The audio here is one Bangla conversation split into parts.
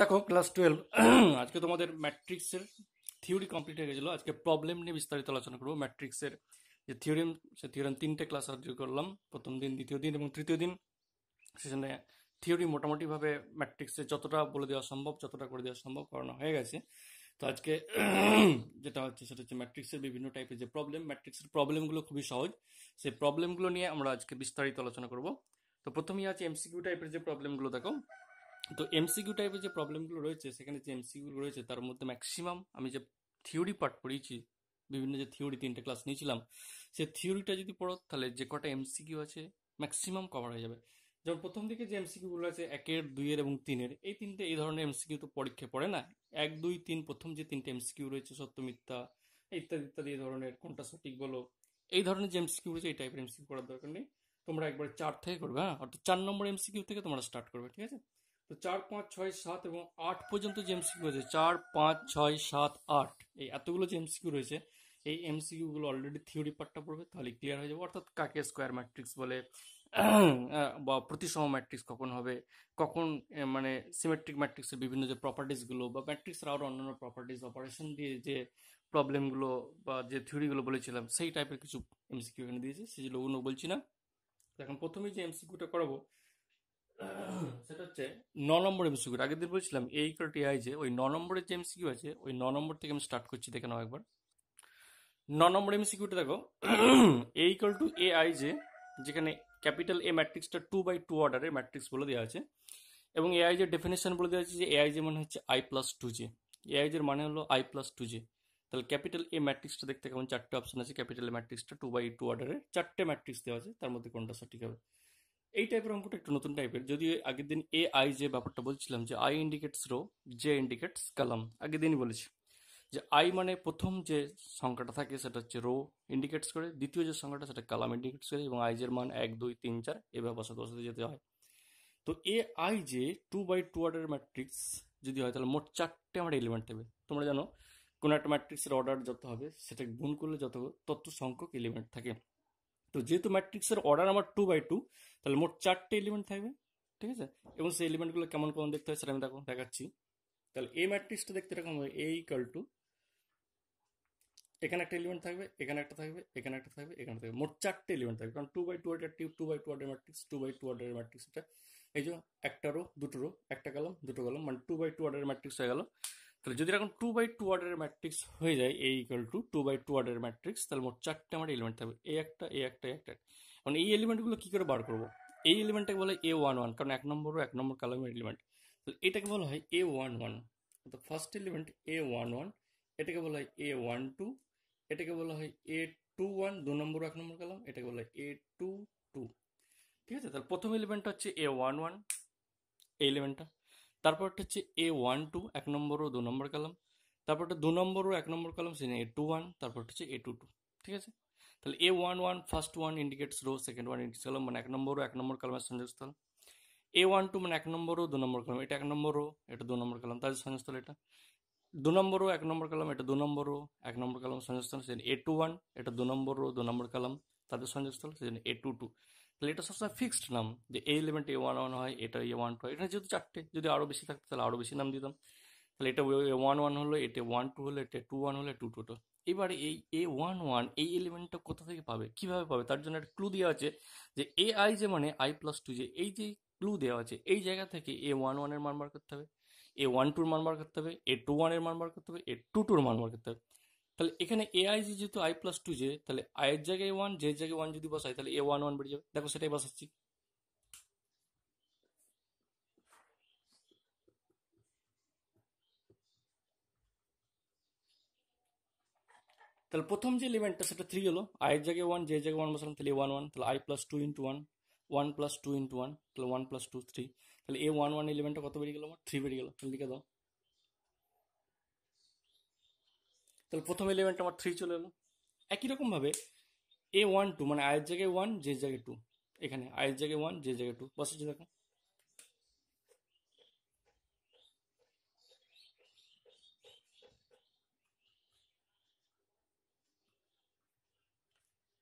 দেখো ক্লাস টুয়েলভ আজকে তোমাদের ম্যাট্রিক্সের থিওরি কমপ্লিট হয়ে গেছিলো আজকে প্রবলেম নিয়ে বিস্তারিত আলোচনা করবো ম্যাট্রিক্সের যে থিওরিম সে থিওরিম তিনটে ক্লাস আজ করলাম প্রথম দিন দ্বিতীয় দিন এবং তৃতীয় দিন সেখানে থিওরি মোটামুটিভাবে ম্যাট্রিক্সে যতটা বলে দেওয়া সম্ভব যতটা করে দেওয়া সম্ভব করানো হয়ে গেছে তো আজকে যেটা হচ্ছে সেটা হচ্ছে ম্যাট্রিক্সের বিভিন্ন টাইপের যে প্রবলেম ম্যাট্রিক্সের প্রবলেমগুলো খুবই সহজ সেই প্রবলেমগুলো নিয়ে আমরা আজকে বিস্তারিত আলোচনা করব তো প্রথমেই আছে এমসিকিউ টাইপের যে প্রবলেমগুলো দেখো তো এমসিকিউ টাইপের যে প্রবলেমগুলো রয়েছে সেখানে যে এমসিকিউ রয়েছে তার মধ্যে ম্যাক্সিমাম আমি যে থিওরি পার্ট পড়িয়েছি বিভিন্ন যে থিওরি তিনটে ক্লাস নিয়েছিলাম সে থিওরিটা যদি পড়ো তাহলে যে কটা এমসিকিউ আছে ম্যাক্সিমাম কভার হয়ে যাবে যেমন প্রথম দিকে যে এমসিকিউগুলো আছে একের দুইয়ের এবং তিনের এই তিনটে এই ধরনের এমসিকিউ তো পরীক্ষা পড়ে না এক দুই তিন প্রথম যে তিনটে এমসিকিউ রয়েছে সত্য মিথ্যা ইত্যাদি ইত্যাদি এই ধরনের কোনটা সঠিক বলো এই ধরনের যে এমসিকিউ রয়েছে এই টাইপের এমসিকিউ করার দরকার নেই তোমরা একবার চার থেকে করবে হ্যাঁ অর্থাৎ চার নম্বর এমসিকিউ থেকে তোমরা স্টার্ট করবে ঠিক আছে তো চার পাঁচ ছয় সাত এবং আট পর্যন্ত যে এমসিকিউ আছে চার পাঁচ ছয় সাত আট এই এতগুলো যে এমসিকিউ রয়েছে এই এমসিকিউগুলো অলরেডি থিওরি পার্টটা পড়বে তাহলে ক্লিয়ার হয়ে যাবে অর্থাৎ কাকে স্কোয়ার ম্যাট্রিক্স বলে বা প্রতিসম ম্যাট্রিক্স কখন হবে কখন মানে সিমেট্রিক ম্যাট্রিক্সের বিভিন্ন যে প্রপার্টিসগুলো বা ম্যাট্রিক্সের আরও অন্যান্য প্রপার্টিস অপারেশন দিয়ে যে প্রবলেমগুলো বা যে থিওরিগুলো বলেছিলাম সেই টাইপের কিছু এমসিকিউ এখানে দিয়েছে সেগুলো ওগুলো বলছি না এখন প্রথমে যে এমসিকিউটা করাবো সেটা হচ্ছে ন নম্বর এমসিকিউ আগের দিন বলছিলাম এই ইকুয়াল আই যে ওই ন নম্বরের যে এমসিকিউ আছে ওই ন নম্বর থেকে আমি স্টার্ট করছি দেখে নাও একবার ন নম্বর এমসিকিউটা দেখো A equal to A i j যেখানে ক্যাপিটাল এ ম্যাট্রিক্সটা টু বাই টু অর্ডারের ম্যাট্রিক্স বলে দেওয়া আছে এবং এআই যে ডেফিনেশন বলে দেওয়া আছে যে এআই যে মানে হচ্ছে i plus two j a i জের মানে হলো আই প্লাস টু জে তাহলে ক্যাপিটাল এ ম্যাট্রিক্সটা দেখতে কেমন চারটে অপশন আছে ক্যাপিটাল এ ম্যাট্রিক্সটা টু বাই টু অর্ডারের চারটে ম্যাট্রিক্স দেওয়া আছে তার মধ্যে কোনটা সঠিক হবে এই টাইপের অঙ্কটা একটু নতুন টাইপের যদি আগের দিন এ আই যে ব্যাপারটা বলছিলাম যে i indicates row j indicates column আগের দিনই বলেছি যে আই মানে প্রথম যে সংখ্যাটা থাকে সেটা হচ্ছে রো ইন্ডিকেটস করে দ্বিতীয় যে সংখ্যাটা সেটা কালাম ইন্ডিকেটস করে এবং আইজের মান এক দুই তিন চার এভাবে বসাতে বসাতে যেতে হয় তো a i j two by two order matrix যদি হয় তাহলে মোট চারটে আমার এলিমেন্ট থাকবে তোমরা জানো কোনো একটা ম্যাট্রিক্সের অর্ডার যত হবে সেটা গুণ করলে যত তত সংখ্যক এলিমেন্ট থাকে তো যেহেতু ম্যাট্রিক্সের অর্ডার আমার টু বাই টু তাহলে মোট চারটে এলিমেন্ট থাকবে ঠিক আছে এবং সেই এলিমেন্টগুলো কেমন কেমন দেখতে হয় সেটা আমি দেখো দেখাচ্ছি তাহলে এই ম্যাট্রিক্সটা দেখতে এরকম হবে এই ইকাল টু এখানে একটা এলিমেন্ট থাকবে এখানে একটা থাকবে এখানে একটা থাকবে এখানে থাকবে মোট চারটে এলিমেন্ট থাকবে কারণ টু বাই টু টিউ two by two order matrix two by two hundred matrix এটা এই যে একটা রো দুটো রো একটা কলম দুটো কলম মানে টু বাই টু অর্ডারের ম্যাট্রিক্স হয়ে গেল তাহলে যদি এখন টু বাই টু অর্ডারের ম্যাট্রিক্স হয়ে যায় A equal to two by two অর্ডারের ম্যাট্রিক্স তাহলে মোট চারটে আমার এলিমেন্ট থাকবে এ একটা এ একটা একটা মানে এই এলিমেন্টগুলো কী করে বার করবো এই এলিমেন্টটাকে বলে এ ওয়ান ওয়ান কারণ এক নম্বর ও এক নম্বর কালামের এলিমেন্ট তাহলে এটাকে বলা হয় এ ওয়ান ওয়ান তো first element a one one এটাকে বলা হয় এ ওয়ান টু এটাকে বলা হয় এ টু ওয়ান দু নম্বর এক নম্বর কালাম এটাকে বলা হয় এ টু টু ঠিক আছে তাহলে প্রথম এলিমেন্টটা হচ্ছে এ ওয়ান ওয়ান এই এলিমেন্টটা একটা হচ্ছে এ ওয়ান টু এক নম্বর ও দু নম্বর তারপর একটা দু নম্বর ও এক নম্বর কলাম সেখানে এ টু ওয়ান তারপর হচ্ছে এ টু টু ঠিক আছে তাহলে a one one first one indicates row second one indicates column মানে এক নম্বর ও এক নম্বর কলামের সংযোগস্থল এ ওয়ান টু মানে এক নম্বর ও দু নম্বর কলাম এটা এক নম্বর ও এটা দু নম্বর কালাম তাদের সংযোগস্থল এটা দু নম্বর ও এক নম্বর কলাম এটা দু নম্বর ও এক নম্বর কালাম সংযোগস্থল সেখানে এ টু ওয়ান এটা দু নম্বর ও দু নম্বর কালাম তাদের সংযোগস্থল সেখানে এ টু টু তাহলে এটা সবসময় ফিক্সড নাম যে এই এলিমেন্ট এ ওয়ান ওয়ান হয় এটা এ ওয়ান টু হয় এটা যেহেতু চারটে যদি আরও বেশি থাকতো তাহলে আরও বেশি নাম দিতাম তাহলে এটা ওয়ান ওয়ান হলো এটা ওয়ান টু হলো এটা টু ওয়ান হলো টু টু টু এবারে এই এ ওয়ান ওয়ান এই এলিমেন্টটা কোথা থেকে পাবে কিভাবে পাবে তার জন্য একটা ক্লু দেওয়া আছে যে এ আই যে মানে আই প্লাস টু যে এই যে ক্লু দেওয়া আছে এই জায়গা থেকে এ ওয়ান ওয়ানের মান বার করতে হবে এ ওয়ান টুর মান বার করতে হবে এ টু ওয়ানের মান বার করতে হবে এ টু টুর মান বার করতে হবে তাহলে এখানে এ আই জি যেহেতু আই প্লাস টু জে তাহলে আয়ের জায়গায় ওয়ান জের জায়গায় ওয়ান যদি বসায় তাহলে এ ওয়ান ওয়ান বেড়ে যাবে দেখো সেটাই বসাচ্ছি তাহলে প্রথম যে এলিমেন্টটা সেটা থ্রি হলো আয়ের জায়গায় ওয়ান যে জায়গায় ওয়ান বসালাম তাহলে ওয়ান ওয়ান তাহলে I plus two into one one plus two into one তাহলে ওয়ান প্লাস টু থ্রি তাহলে এ ওয়ান ওয়ান এলিমেন্টটা কত বেরিয়ে গেলো আমার থ্রি বেরিয়ে গেলো লিখে দাও তাহলে প্রথম এলিমেন্ট আমার থ্রি চলে এলো একই রকমভাবে এ ওয়ান টু মানে আয়ের জায়গায় ওয়ান যে জায়গায় টু এখানে আয়ের জায়গায় ওয়ান যে জায়গায় টু বসেছে দেখো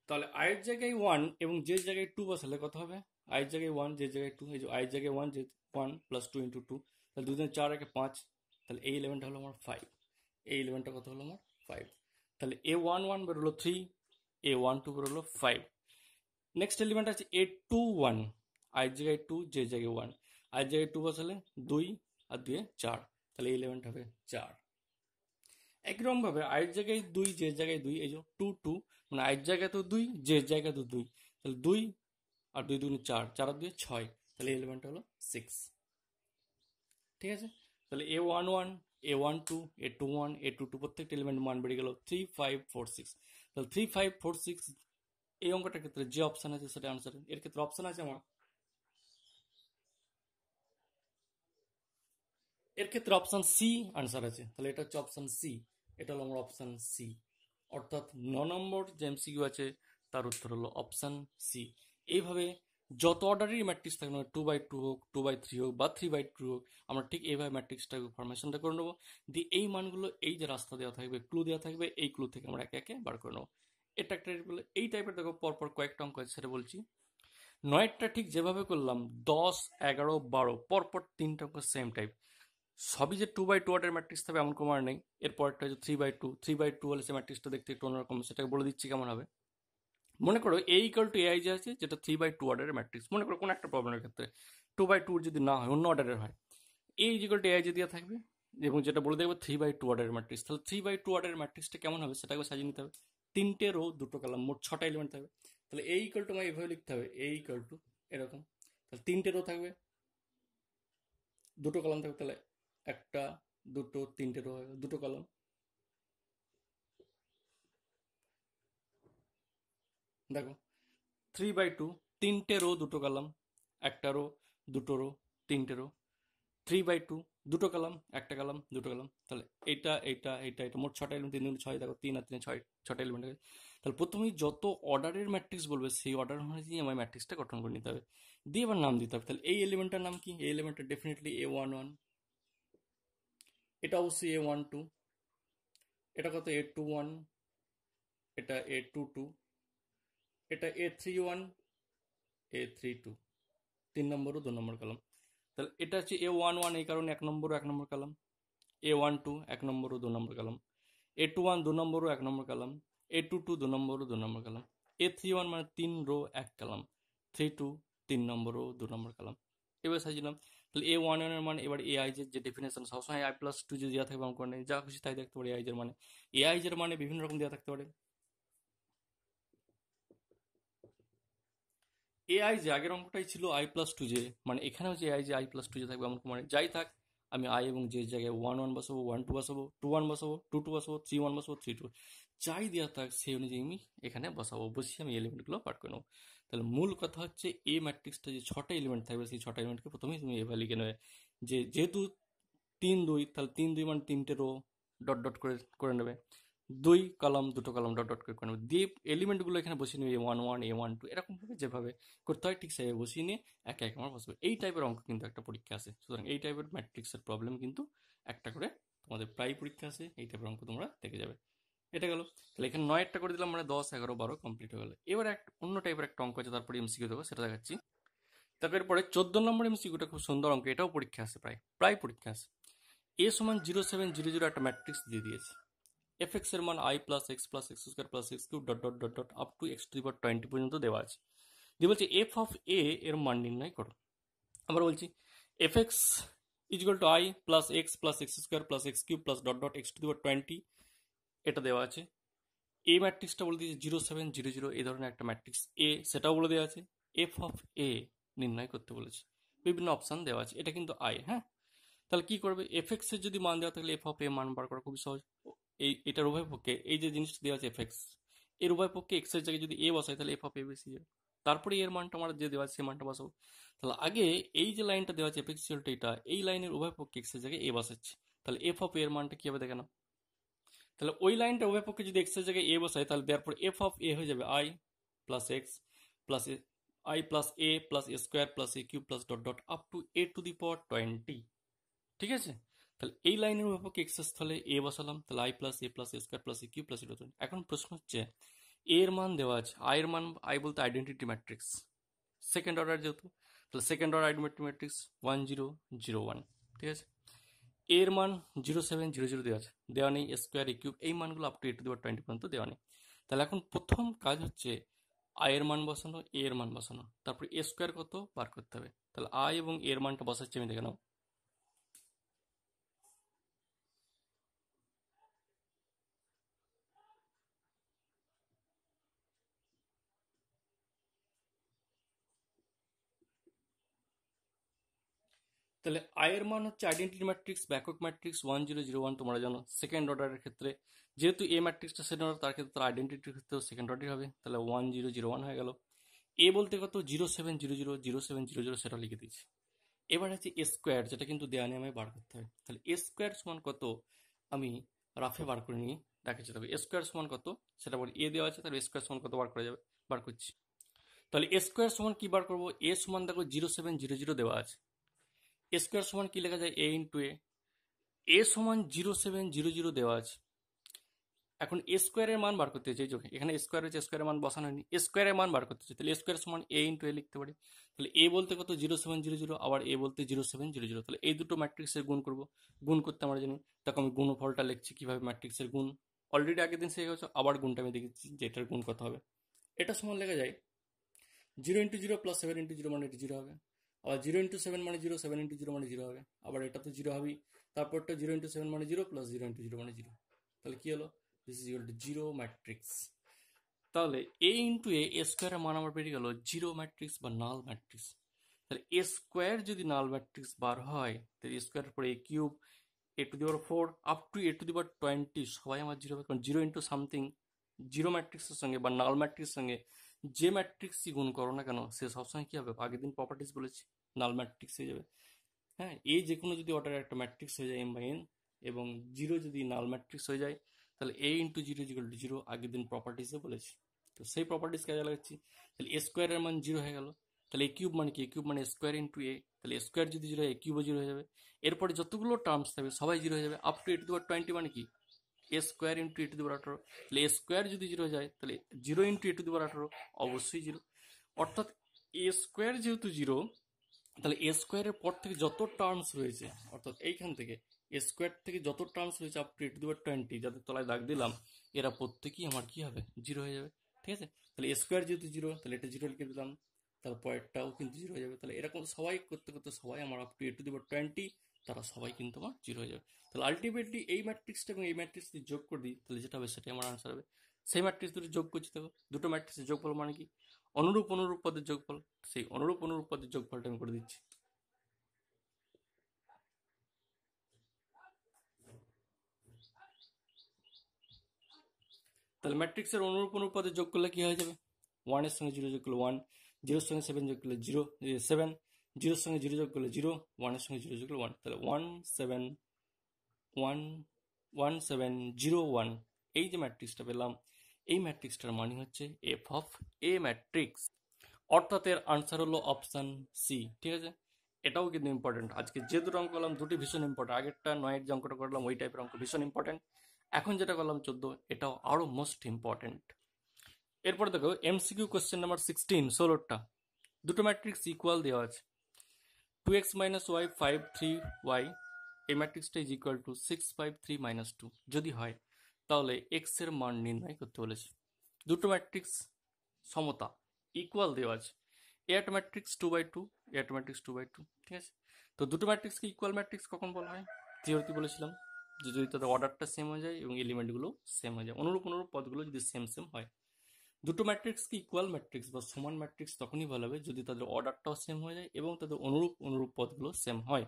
তাহলে আয়ের জায়গায় ওয়ান এবং যে জায়গায় টু বসালে কত হবে আয়ের জায়গায় ওয়ান যে জায়গায় টু এই যে আয়ের জায়গায় ওয়ান যে one plus two into two তাহলে দুজনে চার একে পাঁচ তাহলে এই ইলেভেনটা হলো আমার ফাইভ এই ইলেভেনটা কত হলো আমার ফাইভ তাহলে এ ওয়ান ওয়ান বেরোলো থ্রি এ ওয়ান টু বেরোলো ফাইভ নেক্সট এলিমেন্ট আছে এ টু ওয়ান আর জায়গায় টু যে জায়গায় ওয়ান আর জায়গায় টু বসালে দুই আর দুয়ে চার তাহলে ইলেভেন্ট হবে চার একরকমভাবে আয়ের জায়গায় দুই যে জায়গায় দুই এই যে টু টু মানে আয়ের জায়গায় তো দুই যে জায়গায় তো দুই তাহলে দুই আর দুই দুই চার চার আর দুই ছয় তাহলে এলিমেন্ট হলো সিক্স ঠিক আছে তাহলে a one one A one two A two one a two two প্রত্যেকটা এলিমেন্ট মান বেড়ে গেল থ্রি ফাইভ ফোর সিক্স তাহলে থ্রি ফাইভ ফোর সিক্স এই অঙ্কটার ক্ষেত্রে যে অপশান আছে সেটা আনসার এর ক্ষেত্রে অপশান আছে আমার এর ক্ষেত্রে অপশান সি অ্যান্সার আছে তাহলে এটা হচ্ছে অপশান সি এটা হলো আমার অপশান সি অর্থাৎ ন নম্বর যে এমসিকিউ আছে তার উত্তর হলো অপশান সি এইভাবে যত অর্ডারের ম্যাট্রিক্স থাকবে টু বাই টু হোক টু বাই থ্রি হোক বা থ্রি বাই টু হোক আমরা ঠিক এইভাবে ম্যাট্রিক্সটাকে ফরমেশনটা করে নেবো দিয়ে এই মানগুলো এই যে রাস্তা দেওয়া থাকবে ক্লু দেওয়া থাকবে এই ক্লু থেকে আমরা একে একে বার করে নেবো এটা একটা এই টাইপের দেখো পরপর কয়েকটা অঙ্ক আছে সেটা বলছি নয়টা ঠিক যেভাবে করলাম দশ এগারো বারো পরপর তিনটা অঙ্ক সেম টাইপ সবই যে two by two order matrix থাকবে এমন কোনো নেই এরপর একটা হচ্ছে three by two three by two হলে সে ম্যাট্রিক্সটা দেখতে একটু অন্যরকম সেটাকে বলে দিচ্ছি কেমন হবে মনে করো এ ইকাল টু এআই যে আছে যেটা থ্রি বাই টু অর্ডারের ম্যাট্রিক্স মনে করো কোনো একটা প্রবলেমের ক্ষেত্রে টু বাই টুর যদি না হয় অন্য অর্ডারের হয় এ ইকাল টু এআই যে দেওয়া থাকবে এবং যেটা বলে দেখবে থ্রি বাই টু অর্ডারের ম্যাট্রিক্স তাহলে থ্রি বাই টু অর্ডারের ম্যাট্রিক্সটা কেমন হবে সেটাকে সাজিয়ে নিতে হবে তিনটে রো দুটো কালাম মোট ছটা এলিমেন্ট থাকবে তাহলে এ ইকাল টু আমায় এভাবে লিখতে হবে এ ইকাল টু এরকম তাহলে তিনটে রো থাকবে দুটো কলাম থাকবে তাহলে একটা দুটো তিনটে রো হবে দুটো কলাম দেখো থ্রি বাই টু তিনটে রো দুটো কালাম একটা রো দুটো রো তিনটে রো থ্রি বাই টু দুটো কালাম একটা কালাম দুটো কালাম তাহলে এটা এটা এটা এটা মোট ছটা এলিমেন্ট তিন ছয় দেখো তিন আর তিন ছয় ছটা এলিমেন্ট আছে তাহলে প্রথমেই যত অর্ডারের ম্যাট্রিক্স বলবে সেই অর্ডার অনুযায়ী আমার ম্যাট্রিক্সটা গঠন করে নিতে হবে দিয়ে এবার নাম দিতে হবে তাহলে এই এলিমেন্টটার নাম কি এই এলিমেন্টটা ডেফিনেটলি এ ওয়ান ওয়ান এটা অবশ্যই এ ওয়ান টু এটা কত এ টু ওয়ান এটা এ টু টু এটা a three one a three two তিন নম্বর ও দু নম্বর কালাম তাহলে এটা হচ্ছে এ ওয়ান ওয়ান এই কারণে এক নম্বর এক নম্বর কালাম এ ওয়ান টু এক নম্বর ও দু number column a two one দু নম্বর ও এক নম্বর কালাম এ টু টু দু নম্বর ও দু নম্বর কালাম এ থ্রি ওয়ান মানে তিন রো এক কালাম থ্রি টু তিন নম্বর ও দু নম্বর কালাম এবার সাজিলাম তাহলে এ ওয়ান ওয়ানের মানে এবার এআই যে ডেফিনেশন সবসময় আই প্লাস টু যে দেওয়া থাকবে আমার যা খুশি তাই দেখতে পারি এআই মানে এআইজের মানে বিভিন্ন রকম দেওয়া থাকতে পারে এআই যে আগের অঙ্কটাই ছিল আই প্লাস টু জে মানে এখানেও যে এআই যে আই প্লাস টু যে থাকবে আমার মানে যাই থাক আমি আই এবং যে জায়গায় ওয়ান ওয়ান বসাবো ওয়ান টু বসাবো টু ওয়ান বসাবো টু টু বসাবো থ্রি ওয়ান বসাবো থ্রি টু যাই দেওয়া থাক সেই অনুযায়ী আমি এখানে বসাবো বসিয়ে আমি এলিমেন্টগুলো পাঠ করে নেবো তাহলে মূল কথা হচ্ছে এ ম্যাট্রিক্সটা যে ছটা এলিমেন্ট থাকবে সেই ছটা এলিমেন্টকে প্রথমেই তুমি এভাবে লিখে নেবে যে যেহেতু তিন দুই তাহলে তিন দুই মানে তিনটে রো ডট ডট করে করে নেবে দুই কলাম দুটো কলাম ডট ডট করে করে নেবো দিয়ে এলিমেন্টগুলো এখানে বসিয়ে নিয়ে A one one A one two এরকমভাবে যেভাবে করতে হয় ঠিক সেভাবে বসিয়ে নিয়ে একে একে আমার বসবে এই টাইপের অঙ্ক কিন্তু একটা পরীক্ষা আছে সুতরাং এই টাইপের ম্যাট্রিক্সের প্রবলেম কিন্তু একটা করে তোমাদের প্রায় পরীক্ষা আছে এই টাইপের অঙ্ক তোমরা থেকে যাবে এটা গেল তাহলে এখানে নয় একটা করে দিলাম মানে দশ এগারো বারো কমপ্লিট হয়ে গেলো এবার এক অন্য টাইপের একটা অঙ্ক আছে তারপরে এমসিকিউ দেবো সেটা দেখাচ্ছি তারপরে চোদ্দ নম্বর এমসিকিউটা খুব সুন্দর অঙ্ক এটাও পরীক্ষা আছে প্রায় প্রায় পরীক্ষা আছে এ সমান জিরো সেভেন জিরো জিরো একটা ম্যাট্রিক্স দিয়ে দিয়েছে fx এর মান i plus x plus x square plus x cube dot dot dot dot up to x to the power twenty পর্যন্ত দেওয়া আছে দিয়ে বলছে এফ অফ এ এর মান নির্ণয় করো আমরা বলছি f x equal to I plus x plus x square plus x cube plus dot dot x to the power twenty এটা দেওয়া আছে এ ম্যাট্রিক্সটা বলে দিয়েছে জিরো সেভেন জিরো জিরো এই ধরনের একটা ম্যাট্রিক্স এ সেটাও বলে দেওয়া আছে এফ অফ এ নির্ণয় করতে বলেছে বিভিন্ন অপশান দেওয়া আছে এটা কিন্তু আই হ্যাঁ তাহলে কি করবে এফ এক্সের যদি মান দেওয়া তাহলে এফ অফ এ মান বার করা খুবই সহজ এই এটার উভয় পক্ষে এই যে জিনিসটা দেওয়া আছে এফ এক্স এর উভয় পক্ষে এক্স জায়গায় যদি এ বসাই তাহলে এফ অফ এ বেশি যাবে তারপরে এর মানটা আমার যে দেওয়া আছে সে মানটা বসাবো তাহলে আগে এই যে লাইনটা দেওয়া আছে এফ এক্স এটা এই লাইনের উভয় পক্ষে এক্স জায়গায় এ বসাচ্ছে তাহলে এফ অফ এর মানটা কি হবে দেখে না তাহলে ওই লাইনটা উভয় পক্ষে যদি এক্স জায়গায় এ বসাই তাহলে দেওয়ার পর এফ অফ এ হয়ে যাবে I plus x plus A I plus A plus A square plus A cube plus dot dot up to A to the power twenty ঠিক আছে তাহলে এই লাইনের উপাপক এক্স স্থলে এ বসালাম তাহলে I plus A plus A square plus A cube plus A এখন প্রশ্ন হচ্ছে এর মান দেওয়া আছে আয়ের মান আই বলতে আইডেন্টিটি ম্যাট্রিক্স সেকেন্ড অর্ডার যেহেতু তাহলে second order identity matrix one zero zero one ঠিক আছে এর মান জিরো সেভেন জিরো জিরো দেওয়া আছে দেওয়া নেই স্কোয়ার এ কিউব এই মানগুলো আপ টু এ দেওয়ার টোয়েন্টি পর্যন্ত দেওয়া নেই তাহলে এখন প্রথম কাজ হচ্ছে আয়ের মান বসানো এ এর মান বসানো তারপর এ স্কোয়ার কত বার করতে হবে তাহলে আয় এবং এর মানটা বসাচ্ছি আমি দেখে নাও তাহলে আয়ের মান হচ্ছে আইডেন্টিটি ম্যাট্রিক্স ব্যাকক matrix one zero zero one তোমরা জানো সেকেন্ড অর্ডারের ক্ষেত্রে যেহেতু এ ম্যাট্রিক্সটা সেকেন্ড অর্ডার তার ক্ষেত্রে তার আইডেন্টিটির ক্ষেত্রেও সেকেন্ড অর্ডারই হবে তাহলে ওয়ান জিরো জিরো ওয়ান হয়ে গেল এ বলতে কত zero seven zero zero zero seven zero zero সেটা লিখে দিয়েছি এবার আছে এ স্কোয়ার যেটা কিন্তু দেওয়া নিয়ে আমায় বার করতে হবে তাহলে এ স্কোয়ার সমান কত আমি রাফে বার করে নিয়ে যেতে হবে এ স্কোয়ার সমান কত সেটা বলি এ দেওয়া আছে তাহলে স্কোয়ার সমান কত বার করা যাবে বার করছি তাহলে এ স্কোয়ার সমান কি বার করবো এ সমান দেখো জিরো সেভেন জিরো জিরো দেওয়া আছে স্কোয়ার সমান কী লেখা যায় এ ইন্টু এ এ সমান জিরো সেভেন জিরো জিরো দেওয়া আছে এখন এ স্কোয়ারের মান বার করতে চাই এখানে স্কোয়ার হচ্ছে স্কোয়ারের মান বসানো হয়নি স্কোয়ারের মান বার করতে চাই তাহলে স্কোয়ার সমান এ ইন্টু এ লিখতে পারি তাহলে এ বলতে কত জিরো সেভেন জিরো জিরো আবার এ বলতে জিরো সেভেন জিরো জিরো তাহলে এই দুটো ম্যাট্রিক্সের গুণ করবো গুণ করতে আমরা জানি তখন আমি ফলটা লিখছি কীভাবে ম্যাট্রিক্সের গুণ অলরেডি আগের দিন শিখে গেছো আবার গুণটা আমি দেখেছি যে এটার গুণ কত হবে এটা সমান লেখা যায় zero into zero plus seven into zero মানে এটা জিরো হবে আবার জিরো ইন্টু সেভেন মানে জিরো সেভেন ইন্টু জিরো মানে জিরো হবে আবার এটা তো জিরো হবেই তারপরটা জিরো ইন্টু সেভেন মানে zero plus zero into zero মানে জিরো তাহলে কী হলো this is equal to zero matrix তাহলে এ ইন্টু এ এ স্কোয়ারের মান আমার বেরিয়ে গেল জিরো ম্যাট্রিক্স বা নাল ম্যাট্রিক্স তাহলে এ স্কোয়ার যদি নাল ম্যাট্রিক্স বার হয় তাহলে এ স্কোয়ারের পরে A cube A to the power four up to A to the power twenty সবাই আমার জিরো হবে কারণ জিরো ইন্টু সামথিং জিরো ম্যাট্রিক্সের সঙ্গে বা নাল ম্যাট্রিক্সের সঙ্গে যে ম্যাট্রিক্সই গুণ করো না কেন সে সবসময় কী হবে আগের দিন প্রপার্টিস বলেছি নাল ম্যাট্রিক্স হয়ে যাবে হ্যাঁ এ যে কোনো যদি অর্ডার একটা ম্যাট্রিক্স হয়ে যায় এম বাই এন এবং জিরো যদি নাল ম্যাট্রিক্স হয়ে যায় তাহলে A into zero zero to zero আগের দিন প্রপার্টিসে বলেছি তো সেই প্রপার্টিস কাজে লাগাচ্ছি তাহলে এ স্কোয়ারের মান জিরো হয়ে গেল তাহলে এ কিউব মানে কি এ কিউব মানে স্কোয়ার ইন্টু এ তাহলে স্কোয়ার যদি জিরো হয় এ কিউবও জিরো হয়ে যাবে এরপরে যতগুলো টার্মস থাকবে সবাই জিরো হয়ে যাবে up to A to twenty মানে কি A square into A to the আঠারো তাহলে এ স্কোয়ার যদি জিরো যায় তাহলে zero into A to the আঠারো অবশ্যই জিরো অর্থাৎ এ স্কোয়ার যেহেতু জিরো তাহলে এ স্কোয়ারের পর থেকে যত টার্মস রয়েছে অর্থাৎ এইখান থেকে এ স্কোয়ার থেকে যত টার্মস রয়েছে up to A to the twenty যাদের তলায় দাগ দিলাম এরা প্রত্যেকেই আমার কী হবে জিরো হয়ে যাবে ঠিক আছে তাহলে এ স্কোয়ার যেহেতু জিরো তাহলে এটা জিরো লিখে দিলাম তার পরেরটাও কিন্তু জিরো হয়ে যাবে তাহলে এরকম সবাই করতে করতে সবাই আমার up to A to the twenty তারা সবাই কিন্তু আমার জিরো হয়ে যাবে তাহলে আলটিমেটলি এই ম্যাট্রিক্সটা এবং এই ম্যাট্রিক্স দিয়ে যোগ করে দিই তাহলে যেটা হবে সেটাই আমার আনসার হবে সেই ম্যাট্রিক্স দুটো যোগ করছি দেখো দুটো ম্যাট্রিক্সের যোগফল মানে কি অনুরূপ অনুরূপ পদের যোগফল সেই অনুরূপ অনুরূপ পদের যোগফলটা আমি করে দিচ্ছি তাহলে ম্যাট্রিক্সের অনুরূপ অনুরূপ পদে যোগ করলে কি হয়ে যাবে ওয়ানের সঙ্গে জিরো যোগ করলে ওয়ান জিরোর সঙ্গে সেভেন যোগ করলে জিরো সেভেন জিরোর সঙ্গে জিরো যোগ করলে জিরো ওয়ানের সঙ্গে জিরো যোগ করলে ওয়ান তাহলে one seven one one seven zero one এই যে ম্যাট্রিক্সটা পেলাম এই ম্যাট্রিক্সটার মানে হচ্ছে এফ অফ এ ম্যাট্রিক্স অর্থাৎ এর আনসার হলো অপশান সি ঠিক আছে এটাও কিন্তু ইম্পর্টেন্ট আজকে যে দুটো অঙ্ক করলাম দুটি ভীষণ ইম্পর্টেন্ট আগেরটা নয়ের যে অঙ্কটা করলাম ওই টাইপের অঙ্ক ভীষণ ইম্পর্টেন্ট এখন যেটা করলাম চোদ্দো এটাও আরও মোস্ট ইম্পর্টেন্ট এরপর দেখো এমসিকিউ কোশ্চেন নাম্বার সিক্সটিন ষোলোটা দুটো ম্যাট্রিক্স ইকুয়াল দেওয়া আছে two x minus y five three y এই ম্যাট্রিক্সটা is equal to six five three minus two যদি হয় তাহলে এক্স এর মান নির্ণয় করতে বলেছে দুটো ম্যাট্রিক্স সমতা ইকুয়াল দেওয়া আছে এ একটা matrix two by two A matrix two by two ঠিক আছে তো দুটো ম্যাট্রিক্সকে ইকুয়াল ম্যাট্রিক্স কখন বলা হয় থিওরিতে বলেছিলাম যে যদি তাদের অর্ডারটা সেম হয়ে যায় এবং এলিমেন্টগুলো সেম হয়ে যায় অনুরূপ অনুরূপ পদগুলো যদি সেম সেম হয় দুটো ম্যাট্রিক্স কি ইকুয়াল ম্যাট্রিক্স বা সমান ম্যাট্রিক্স তখনই ভালো হবে যদি তাদের অর্ডারটাও সেম হয়ে যায় এবং তাদের অনুরূপ অনুরূপ পদগুলো সেম হয়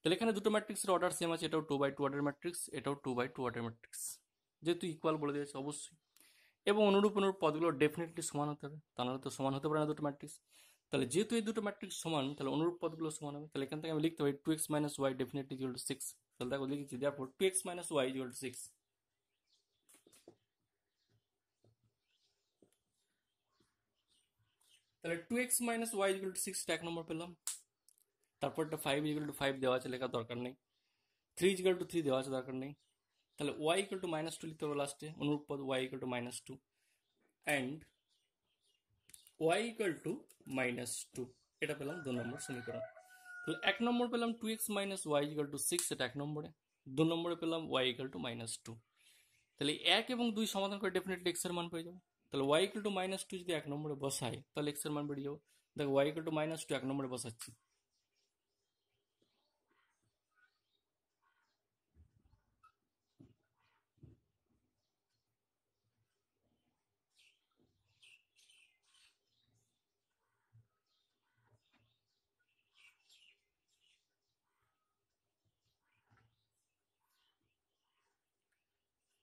তাহলে এখানে দুটো ম্যাট্রিক্সের অর্ডার সেম আছে এটাও two by two order matrix এটাও two by two order matrix যেহেতু ইকুয়াল বলে দিয়েছে অবশ্যই এবং অনুরূপ অনুরূপ পদগুলো ডেফিনেটলি সমান হতে হবে তা নাহলে তো সমান হতে পারে না দুটো ম্যাট্রিক্স তাহলে যেহেতু এই দুটো ম্যাট্রিক্স সমান তাহলে অনুরূপ পদগুলো সমান হবে তাহলে এখান থেকে আমি লিখতে পারি two x minus y definitely zero two six তাহলে দেখো লিখেছি দেখো two x minus y zero two six তাহলে two x minus y equal to six এক নম্বর পেলাম তারপর একটা ফাইভ ইকুয়াল টু ফাইভ দেওয়া আছে লেখা দরকার নেই থ্রি ইকুয়াল টু থ্রি দেওয়া আছে দরকার নেই তাহলে y equal to minus two লিখতে হবে লাস্টে অনুরূপ পদ y equal to minus two and y equal to minus two এটা পেলাম দু নম্বর সমীকরণ তাহলে এক নম্বর পেলাম two x minus y equal to six এটা এক নম্বরে দু নম্বরে পেলাম y equal to minus two তাহলে এক এবং দুই সমাধান করে ডেফিনেটলি এক্সের মান পেয়ে যাবো তাহলে y equal to minus two যদি এক নম্বরে বসাই তাহলে এক্সের মান বেরিয়ে যাবো দেখো y equal to minus two এক নম্বরে বসাচ্ছি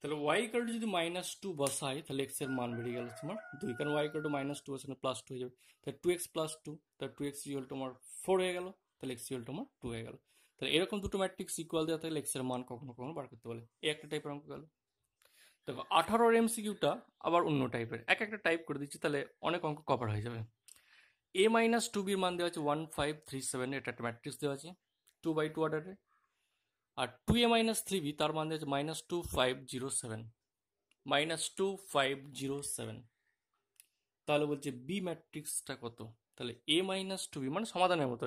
তাহলে ওয়াই কার্ড যদি মাইনাস টু বসাই তাহলে এক্স এর মান বেড়ে গেল তোমার দুই কারণ ওয়াই কার্ড মাইনাস টু আছে প্লাস টু হয়ে যাবে তাহলে টু এক্স প্লাস টু তাহলে টু এক্স ইউল তোমার ফোর হয়ে গেল তাহলে এক্স ইউল তোমার টু হয়ে গেল তাহলে এরকম দুটো ম্যাট্রিক্স ইকুয়াল দেওয়া তাহলে এক্স এর মান কখনো কখনো বার করতে বলে এই একটা টাইপের অঙ্ক গেল দেখো আঠারোর সিকিউটা আবার অন্য টাইপের এক একটা টাইপ করে দিচ্ছি তাহলে অনেক অঙ্ক কভার হয়ে যাবে এ মাইনাস টু বির মান দেওয়া আছে ওয়ান ফাইভ থ্রি সেভেন এটা একটা ম্যাট্রিক্স দেওয়া আছে টু বাই টু অর্ডারে আর two A minus three B তার মান দিয়েছে minus two five zero seven minus two five zero seven তাহলে বলছে বি ম্যাট্রিক্সটা কত তাহলে এ মাইনাস টু বি মানে সমাধানের মতো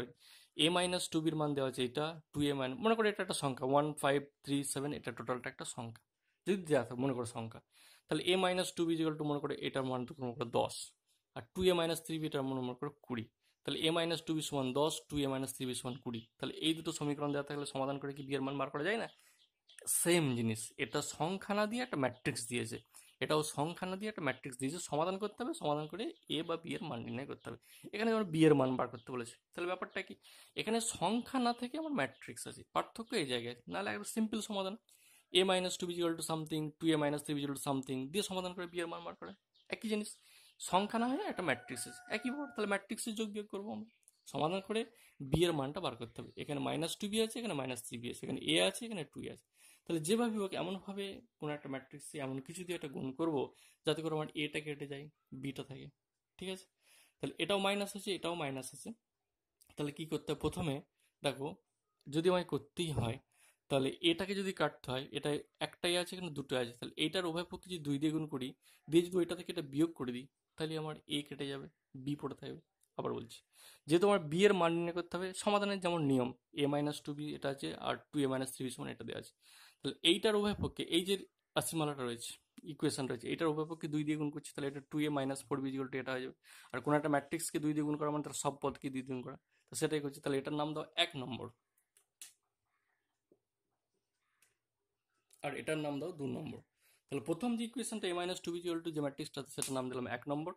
এ মাইনাস টু বির মান দেওয়া আছে এটা টু এ মাইনাস মনে করো এটা একটা সংখ্যা ওয়ান ফাইভ থ্রি সেভেন এটা টোটালটা একটা সংখ্যা যদি দেওয়া থাকে মনে করো সংখ্যা তাহলে এ মাইনাস টু বি যেগুলো মনে করো এটার মান মনে করো দশ আর two A minus three B এটার মনে মনে করো কুড়ি তাহলে A minus two B one দশ two A minus three B one কুড়ি তাহলে এই দুটো সমীকরণ দেওয়া থাকলে সমাধান করে কি বিয়ের মান বার করা যায় না সেম জিনিস এটা সংখ্যা না দিয়ে একটা ম্যাট্রিক্স দিয়েছে এটাও সংখ্যা না দিয়ে একটা ম্যাট্রিক্স দিয়েছে সমাধান করতে হবে সমাধান করে এ বা বি এর মান নির্ণয় করতে হবে এখানে আমার বি এর মান বার করতে বলেছে তাহলে ব্যাপারটা কি এখানে সংখ্যা না থেকে আমার ম্যাট্রিক্স আছে পার্থক্য এই জায়গায় নাহলে একটা সিম্পল সমাধান A minus two B equal to something two A minus three B equal to something দিয়ে সমাধান করে বি এর মান বার করে একই জিনিস সংখ্যা না হয় একটা ম্যাট্রিক্স আছে একই তাহলে ম্যাট্রিক্সের যোগ বিয়োগ করবো আমরা সমাধান করে বি এর মানটা বার করতে হবে এখানে মাইনাস টু বি আছে এখানে মাইনাস থ্রি বি আছে এখানে এ আছে এখানে টু আছে তাহলে যেভাবে হোক এমনভাবে কোনো একটা ম্যাট্রিক্সে এমন কিছু দিয়ে একটা গুণ করবো যাতে করে আমার এটা কেটে যায় বিটা থাকে ঠিক আছে তাহলে এটাও মাইনাস আছে এটাও মাইনাস আছে তাহলে কি করতে হবে প্রথমে দেখো যদি আমায় করতেই হয় তাহলে এটাকে যদি কাটতে হয় এটা একটাই আছে এখানে দুটো আছে তাহলে এইটার উভয় পক্ষে যদি দুই দিয়ে গুণ করি দিয়ে যদি ওইটা থেকে এটা বিয়োগ করে দিই তাহলে আমার এ কেটে যাবে বি পড়ে থাকবে আবার বলছি যে তোমার বি এর মান নির্ণয় করতে হবে সমাধানের যেমন নিয়ম এ মাইনাস টু বি এটা আছে আর two A minus three B সমান এটা দেওয়া আছে তাহলে এইটার উভয় পক্ষে এই যে আসিমালাটা রয়েছে ইকুয়েশন রয়েছে এটার উভয় পক্ষে দুই দিয়ে গুণ করছি তাহলে এটা two A minus four B equal two এটা হয়ে যাবে আর কোনো একটা ম্যাট্রিক্সকে দুই দিয়ে গুণ করা মানে তার সব পদকে দুই গুণ করা তো সেটাই করছি তাহলে এটার নাম দাও এক নম্বর আর এটার নাম দাও দু নম্বর তাহলে প্রথম যে ইকুয়েশনটা A minus two B two যে ম্যাট্রিক্সটা আছে সেটার নাম দিলাম এক নম্বর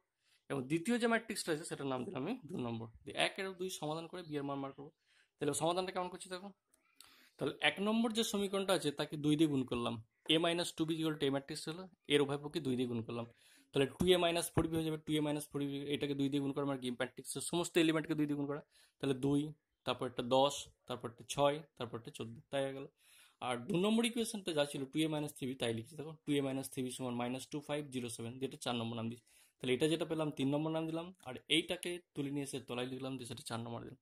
এবং দ্বিতীয় যে ম্যাট্রিক্সটা আছে সেটার নাম দিলাম আমি দু নম্বর এক এর দুই সমাধান করে বিয়ের মান মার করবো তাহলে সমাধানটা কেমন করছি দেখো তাহলে এক নম্বর যে সমীকরণটা আছে তাকে দুই দিয়ে গুণ করলাম A minus two B zero A matrix হলো এর উভয়পক্ষে দুই দিয়ে গুণ করলাম তাহলে two A minus four B হয়ে যাবে two A minus four B এটাকে দুই দিয়ে গুণ করা আমার গেম ম্যাট্রিক্সের সমস্ত এলিমেন্টকে দুই দিয়ে গুণ করা তাহলে দুই তারপর একটা দশ তারপর একটা ছয় তারপর একটা চোদ্দ তাই হয়ে গেলো আর দু নম্বর ইকুয়েশনটা যা ছিল টু এ মাইনাস থ্রি তাই লিখছি দেখো টু এ মাইনাস থ্রি সমান minus two five zero seven যেটা চার নম্বর নাম দিচ্ছি তাহলে এটা যেটা পেলাম তিন নম্বর নাম দিলাম আর এইটাকে তুলে নিয়ে এসে তলায় লিখলাম যে সেটা চার নম্বর দিলাম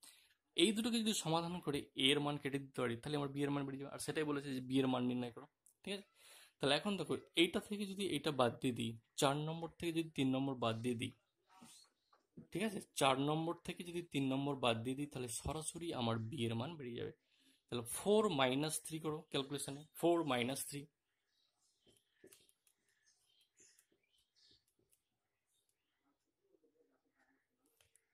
এই দুটোকে যদি সমাধান করে এ এর মান কেটে দিতে পারি তাহলে আমার বি এর মান বেড়ে যাবে আর সেটাই বলেছে যে বি এর মান নির্ণয় করো ঠিক আছে তাহলে এখন দেখো এইটা থেকে যদি এইটা বাদ দিয়ে দিই চার নম্বর থেকে যদি তিন নম্বর বাদ দিয়ে দিই ঠিক আছে চার নম্বর থেকে যদি তিন নম্বর বাদ দিয়ে দিই তাহলে সরাসরি আমার বিয়ের মান বেড়ে যাবে তাহলে ফোর মাইনাস থ্রি করো ক্যালকুলেশনে ফোর মাইনাস থ্রি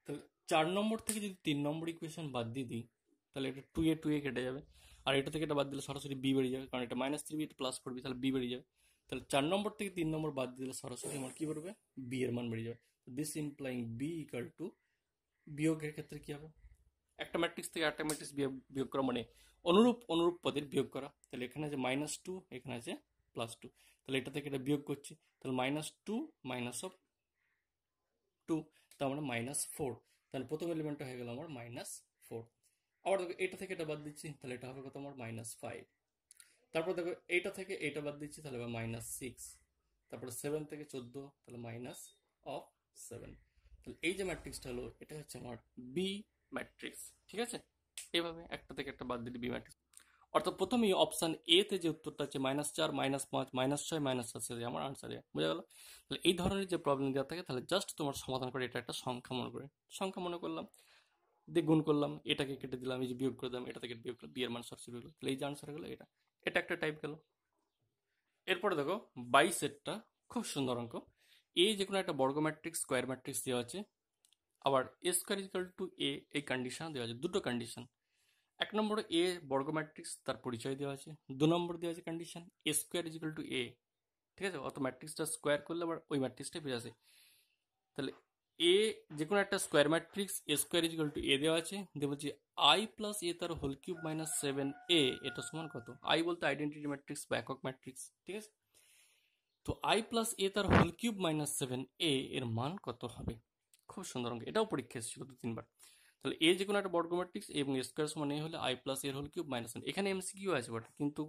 তাহলে চার নম্বর থেকে যদি তিন নম্বর ইকুয়েশন বাদ দিয়ে দিই তাহলে এটা টু এ টু এ কেটে যাবে আর এটা থেকে এটা বাদ দিলে সরাসরি বি বেড়ে যাবে কারণ এটা মাইনাস থ্রি বি এটা প্লাস করবি তাহলে বি বেড়ে যাবে তাহলে চার নম্বর থেকে তিন নম্বর বাদ দিলে সরাসরি আমার কী করবে বি এর মান বেড়ে যাবে this implying B equal to বিয়োগের ক্ষেত্রে কী হবে একটা ম্যাট্রিক্স থেকে একটা ম্যাট্রিক্স বিয়োগ করা মানে অনুরূপ অনুরূপ পদের বিয়োগ করা তাহলে এখানে আছে মাইনাস টু এখানে আছে প্লাস টু তাহলে এটা থেকে এটা বিয়োগ করছি তাহলে minus two minus of two তার মানে মাইনাস ফোর তাহলে প্রথম এলিমেন্টটা হয়ে গেল আমার মাইনাস ফোর আবার দেখো এটা থেকে এটা বাদ দিচ্ছি তাহলে এটা হবে কত আমার মাইনাস ফাইভ তারপর দেখো এইটা থেকে এইটা বাদ দিচ্ছি তাহলে মাইনাস সিক্স তারপরে সেভেন থেকে চোদ্দ তাহলে মাইনাস অফ সেভেন তাহলে এই যে ম্যাট্রিক্সটা হলো এটা হচ্ছে আমার বি ম্যাট্রিক্স ঠিক আছে এভাবে একটা থেকে একটা বাদ দিলে বি অর্থাৎ প্রথমেই অপশান এ তে যে উত্তরটা আছে মাইনাস চার মাইনাস পাঁচ মাইনাস ছয় মাইনাস সাত সে আমার আনসারে বোঝা গেল তাহলে এই ধরনের যে প্রবলেম দেওয়া থাকে তাহলে জাস্ট তোমার সমাধান করে এটা একটা সংখ্যা মনে করে সংখ্যা মনে করলাম দিয়ে গুণ করলাম এটাকে কেটে দিলাম এই যে বিয়োগ করে দিলাম এটা থেকে বিয়োগ করলাম বিয়ের মানুষ সরসি হলো তাহলে এই যে আনসার গেলো এটা এটা একটা টাইপ গেল এরপরে দেখো সেটটা খুব সুন্দর অঙ্ক এই যে কোনো একটা বর্গ ম্যাট্রিক্স স্কোয়ার ম্যাট্রিক্স দেওয়া আছে আবার A square equal to A এই কন্ডিশন দেওয়া আছে দুটো কন্ডিশন এক নম্বর এ বর্গ ম্যাট্রিক্স তার পরিচয় দেওয়া আছে দু নম্বর দেওয়া আছে condition A square equal to A ঠিক আছে অত ম্যাট্রিক্সটা স্কোয়ার করলে আবার ওই ম্যাট্রিক্সটা ফিরে আসে তাহলে এ যে কোনো একটা square matrix A square equal to A দেওয়া আছে দিয়ে যে আই প্লাস এ তার whole cube minus seven A এটা সমান কত আই বলতে আইডেন্টিটি ম্যাট্রিক্স বা একক ম্যাট্রিক্স ঠিক আছে তো আই প্লাস এ তার whole cube minus seven A এর মান কত হবে খুব সুন্দর অঙ্ক এটাও পরীক্ষা এসেছিল দু তিনবার তাহলে এ যে কোনো একটা বর্গ ম্যাট্রিক্স এবং স্কোয়ার সমান এ হলে আই প্লাস এর হোল কিউব মাইনাস ওয়ান এখানে এমসি কিউ আছে বাট কিন্তু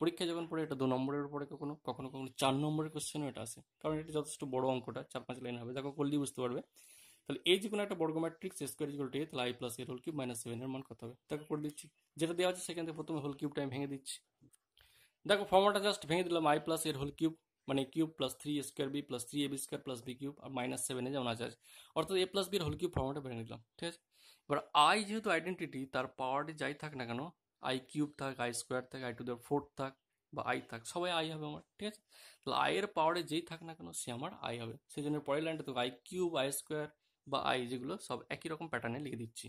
পরীক্ষা যখন পড়ে এটা দু নম্বরের উপরে কখনো কখনো কখনো চার নম্বরের কোশ্চেনও এটা আসে কারণ এটা যথেষ্ট বড় অঙ্কটা চার পাঁচ লাইন হবে দেখো করলেই বুঝতে পারবে তাহলে এই যে কোনো একটা বর্গ matrix square equal to A তাহলে আই প্লাস এর হোল কিউব মাইনাস সেভেন এর মান কত হবে তাকে করে দিচ্ছি যেটা দেওয়া আছে সেখান থেকে প্রথমে হোল কিউবটা আমি ভেঙে দিচ্ছি দেখো ফর্মটা জাস্ট ভেঙে দিলাম আই প্লাস এর হোল কিউব মানে cube plus three square B plus three A B square plus B cube আর মাইনাস সেভেনে যেমন আছে অর্থাৎ এ প্লাস বির হোল কিউব ফর্মটা বেড়ে নিলাম ঠিক আছে এবার আই যেহেতু আইডেন্টিটি তার পাওয়ারটি যাই থাক না কেন আই কিউব থাক আই স্কোয়ার থাক আই টু দ্য ফোর্থ থাক বা আই থাক সবাই আই হবে আমার ঠিক আছে তাহলে আয়ের পাওয়ারে যেই থাক না কেন সে আমার আই হবে সেই জন্য পরের লাইনটা তো আই কিউব আই স্কোয়ার বা আই যেগুলো সব একই রকম প্যাটার্নে লিখে দিচ্ছি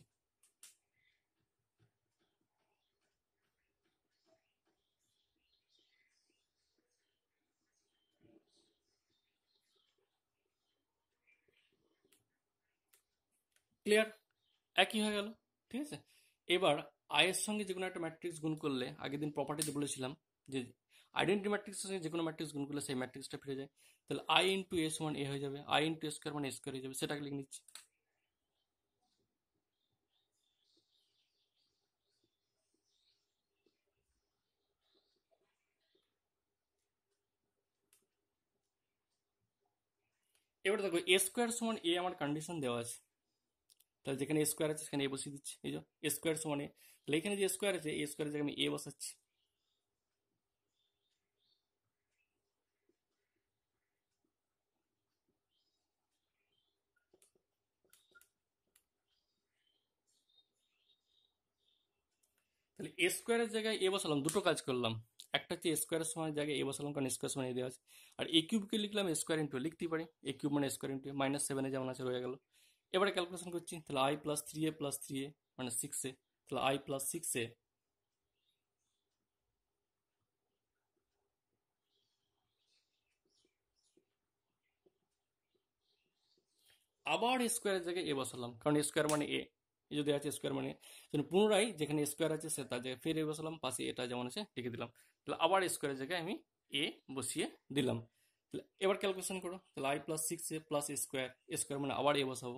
ক্লিয়ার একই হয়ে গেল ঠিক আছে এবার আয়ের সঙ্গে যে কোনো একটা ম্যাট্রিক্স গুণ করলে আগের দিন প্রপার্টিতে বলেছিলাম যে আইডেন্টি ম্যাট্রিক্সের সঙ্গে যে কোনো ম্যাট্রিক্স গুণ করলে সেই ম্যাট্রিক্সটা ফিরে যায় তাহলে I into S one A হয়ে যাবে আই ইন্টু এস স্কোয়ার মানে এস স্কোয়ার হয়ে যাবে সেটাকে লিখে নিচ্ছি এবার দেখো এ স্কোয়ার সমান এ আমার কন্ডিশন দেওয়া আছে তাহলে যেখানে স্কোয়ার আছে সেখানে এ বসিয়ে দিচ্ছি এই যে স্কোয়ার সমানে তাহলে এখানে যে স্কোয়ার আছে এ স্কোয়ারের জায়গায় আমি এ বসাচ্ছি তাহলে এ স্কোয়ারের জায়গায় এ বসালাম দুটো কাজ করলাম একটা হচ্ছে স্কোয়ারের সমান জায়গায় এ বসালাম কারণ স্কোয়ার সমান দেওয়া আছে আর এ কিউবকে লিখলাম স্কোয়ার ইন্টু লিখতেই পারি মানে এ কিউব মানে স্কোয়ার ইন্টু মাইনাস সেভেনে যেমন আছে রয়ে গেল এবারে ক্যালকুলেশন করছি তাহলে I plus three A plus three A মানে সিক্স এ তাহলে আই প্লাস সিক্স এ আবার স্কোয়ারের জায়গায় এ বসালাম কারণ স্কোয়ার মানে এ যদি আছে স্কোয়ার মানে পুনরায় যেখানে স্কোয়ার আছে সে তার জায়গায় ফের এ বসালাম পাশে এটা যেমন আছে লিখে দিলাম তাহলে আবার স্কোয়ারের জায়গায় আমি এ বসিয়ে দিলাম তাহলে এবার ক্যালকুলেশন করো তাহলে I plus six A plus square square মানে আবার এ বসাবো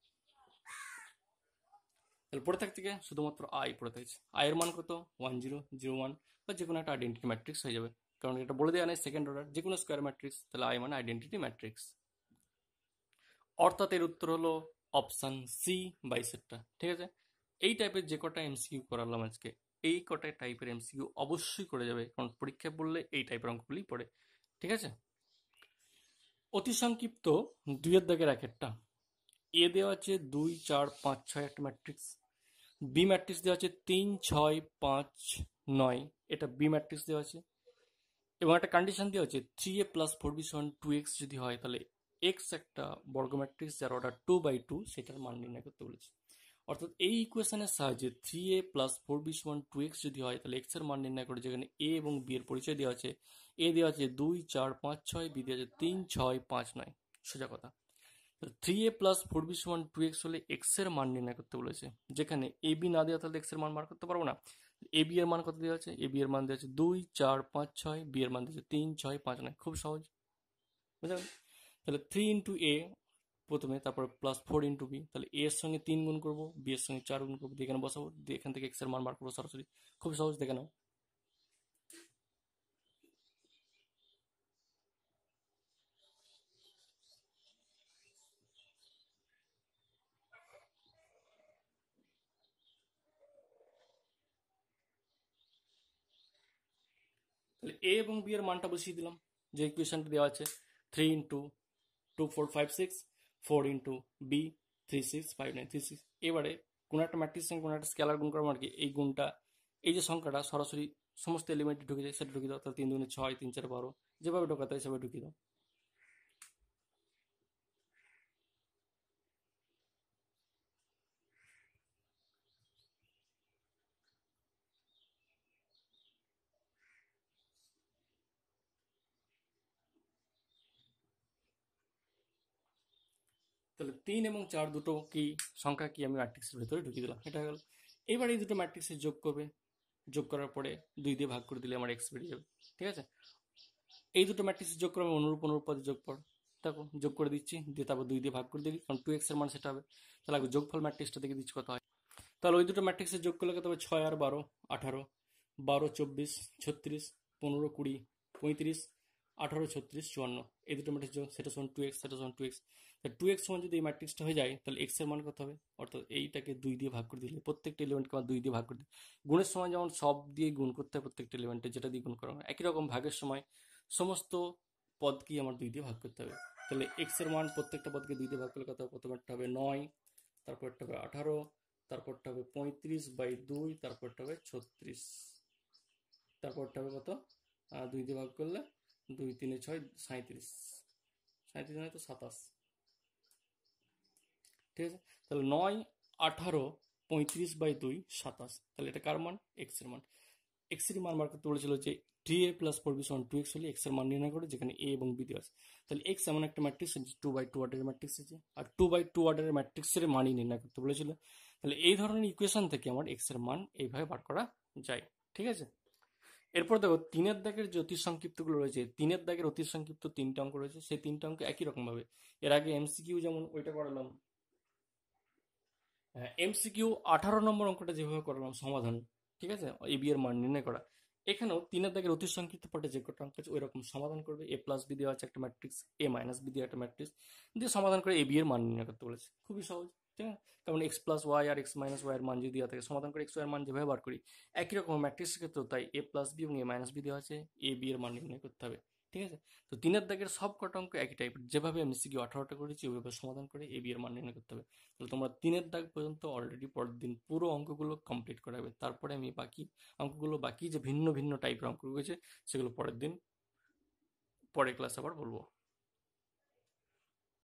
তাহলে পড়ে থাকতে গিয়ে শুধুমাত্র আই পড়ে থাকছে আয়ের মান কত ওয়ান জিরো জিরো ওয়ান বা যে কোনো একটা আইডেন্টিটি ম্যাট্রিক্স হয়ে যাবে কারণ এটা বলে দেওয়া নেই সেকেন্ড অর্ডার যে কোনো স্কোয়ার ম্যাট্রিক্স তাহলে আই মানে আইডেন্টিটি ম্যাট্রিক্স অর্থাৎ এর উত্তর হলো অপশান সি বাইসেরটা ঠিক আছে এই টাইপের যে কটা এমসিকিউ করালাম আজকে এই কটা টাইপের এমসিকিউ অবশ্যই করে যাবে কারণ পরীক্ষায় বললে এই টাইপের অঙ্কগুলি পড়ে ঠিক আছে অতি সংক্ষিপ্ত দুইয়ের দাগের র্যাকেটটা একটা এ দেওয়া আছে দুই চার পাঁচ ছয় একটা ম্যাট্রিক্স বি ম্যাট্রিক্স দেওয়া আছে তিন ছয় পাঁচ নয় এটা বি ম্যাট্রিক্স দেওয়া আছে এবং একটা কন্ডিশন দেওয়া আছে three A plus four B সমান টু এক্স যদি হয় তাহলে এক্স একটা বর্গ ম্যাট্রিক্স যার অর্ডার টু বাই টু সেটার মান নির্ণয় করতে বলেছে অর্থাৎ এই ইকুয়েশনের সাহায্যে three A plus four B সমান টু এক্স যদি হয় তাহলে এক্স এর মান নির্ণয় করে যেখানে এ এবং বি এর পরিচয় দেওয়া আছে এ দেওয়া আছে দুই চার পাঁচ ছয় বি দেওয়া আছে তিন ছয় পাঁচ নয় সোজা কথা three A plus four B সমান টু এক্স হলে এক্স এর মান নির্ণয় করতে বলেছে যেখানে এ বি না দেওয়া তাহলে এক্স এর মান বার করতে পারবো না এ বি এর মান কত দেওয়া আছে এ বি এর মান দেওয়া আছে দুই চার পাঁচ ছয় বি এর মান দিয়েছে তিন ছয় পাঁচ নয় খুব সহজ বুঝলেন তাহলে থ্রি ইন্টু এ প্রথমে তারপর প্লাস ফোর ইন্টু বি তাহলে এ এর সঙ্গে তিন গুণ করবো বি এর সঙ্গে চার গুণ করবো দিয়ে এখানে বসাবো দিয়ে এখান থেকে এক্স এর মান বার করবো সরাসরি খুব সহজ দেখে নাও এ এবং বি এর মানটা বসিয়ে দিলাম যে ইকুয়েশনটা দেওয়া আছে three into two four five six four into B three six five nine three six এবারে কোনো একটা ম্যাট্রিক্স সঙ্গে কোনো একটা স্কেলার গুণ করবো আর মানে কি এই গুণটা এই যে সংখ্যাটা সরাসরি সমস্ত এলিমেন্টে ঢুকে যায় সেটা ঢুকে দাও তাহলে তিন দুগুণে ছয় তিন চার বারো যেভাবে ঢোকাতে হয় সেভাবে ঢুকিয়ে দাও তাহলে তিন এবং চার দুটো কি সংখ্যা কি আমি ম্যাট্রিক্সের ভেতরে ঢুকিয়ে দিলাম এটা গেল এবার এই দুটো ম্যাট্রিক্সে যোগ করবে যোগ করার পরে দুই দিয়ে ভাগ করে দিলে আমার এক্স বেরিয়ে যাবে ঠিক আছে এই দুটো ম্যাট্রিক্সের যোগ করবে অনুরূপ অনুরূপ পদে যোগ পড় দেখো যোগ করে দিচ্ছি দিয়ে তারপর দুই দিয়ে ভাগ করে দিবি কারণ টু এক্সের মান সেটা হবে তাহলে আগে যোগফল ম্যাট্রিক্সটা দেখে দিচ্ছি কত হয় তাহলে ওই দুটো ম্যাট্রিক্সে যোগ করলে তবে ছয় আর বারো আঠারো বারো চব্বিশ ছত্রিশ পনেরো কুড়ি পঁয়ত্রিশ আঠারো ছত্রিশ চুয়ান্ন এই দুটো ম্যাট্রিক্স যোগ সেটা শোন টু এক্স সেটা শোন টু এক্স তা টু এক্স সমান যদি এই ম্যাট্রিক্সটা হয়ে যায় তাহলে এক্সের মান কত হবে অর্থাৎ এইটাকে দুই দিয়ে ভাগ করে দিলে প্রত্যেকটা এলিমেন্টকে আমার দুই দিয়ে ভাগ করে দিই গুণের সময় যেমন সব দিয়ে গুণ করতে হয় প্রত্যেকটা এলিমেন্টে যেটা দিয়ে গুণ করা হয় একই রকম ভাগের সময় সমস্ত পদকেই আমার দুই দিয়ে ভাগ করতে হবে তাহলে এক্সের মান প্রত্যেকটা পদকে দুই দিয়ে ভাগ করলে কত প্রথমেরটা হবে নয় তারপরটা হবে আঠারো তারপরটা হবে পঁয়ত্রিশ বাই দুই তারপরটা হবে ছত্রিশ তারপরটা হবে কত দুই দিয়ে ভাগ করলে দুই তিনে ছয় সাঁত্রিশ সাঁত্রিশ নয় মানে তো সাতাশ ঠিক আছে তাহলে নয় আঠারো পঁয়ত্রিশ বাই দুই সাতাশ তাহলে এটা কার মান এক্স এর মান এক্স এর মান মার্কেট বলেছিল যে three A plus four B সমান টু এক্স হলে এক্স এর মান নির্ণয় করে যেখানে এ এবং বি দেওয়া আছে তাহলে এক্স এমন একটা ম্যাট্রিক্স টু বাই টু অর্ডারের ম্যাট্রিক্স আছে আর টু বাই টু অর্ডারের ম্যাট্রিক্সের মানই নির্ণয় করতে বলেছিল তাহলে এই ধরনের ইকুয়েশন থেকে আমার এক্স এর মান এইভাবে বার করা যায় ঠিক আছে এরপর দেখো তিনের দাগের যে অতি সংক্ষিপ্তগুলো রয়েছে তিনের দাগের অতি সংক্ষিপ্ত তিনটা অঙ্ক রয়েছে সেই তিনটা অঙ্ক একই রকমভাবে এর আগে এমসিকিউ যেমন ওইটা করালাম এমসিকিউ আঠারো নম্বর অঙ্কটা যেভাবে করলাম সমাধান ঠিক আছে এবি এর মান নির্ণয় করা এখানেও তিনের দাগের অতি সংক্ষিপ্ত পাটে যে কটা অঙ্ক আছে ওই রকম সমাধান করবে এ প্লাস বি দেওয়া আছে একটা ম্যাট্রিক্স এ মাইনাস বি দেওয়া একটা ম্যাট্রিক্স দিয়ে সমাধান করে এবি এর মান নির্ণয় করতে বলেছে খুবই সহজ ঠিক আছে কারণ এক্স প্লাস ওয়াই আর এক্স মাইনাস ওয়াই এর মান যদি দেওয়া থাকে সমাধান করে এক্স ওয়াই এর মান যেভাবে বার করি একই রকম ম্যাট্রিক্সের ক্ষেত্রেও তাই এ প্লাস বি এবং এ মাইনাস বি দেওয়া আছে এ বি এর মান নির্ণয় করতে হবে ঠিক আছে তো তিনের দাগের সব কটা অঙ্ক একই টাইপের যেভাবে আমি সিকিউ আঠারোটা করেছি ওইভাবে সমাধান করে এ বিয়ের মান নির্ণয় করতে হবে তাহলে তোমরা তিনের দাগ পর্যন্ত অলরেডি পরের দিন পুরো অঙ্কগুলো কমপ্লিট করাবে তারপরে আমি বাকি অঙ্কগুলো বাকি যে ভিন্ন ভিন্ন টাইপের অঙ্ক রয়েছে সেগুলো পরের দিন পরের ক্লাস আবার বলবো